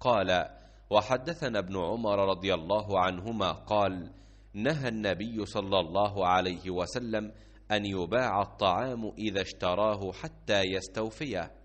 قال وحدثنا ابن عمر رضي الله عنهما قال نهى النبي صلى الله عليه وسلم أن يباع الطعام إذا اشتراه حتى يستوفيه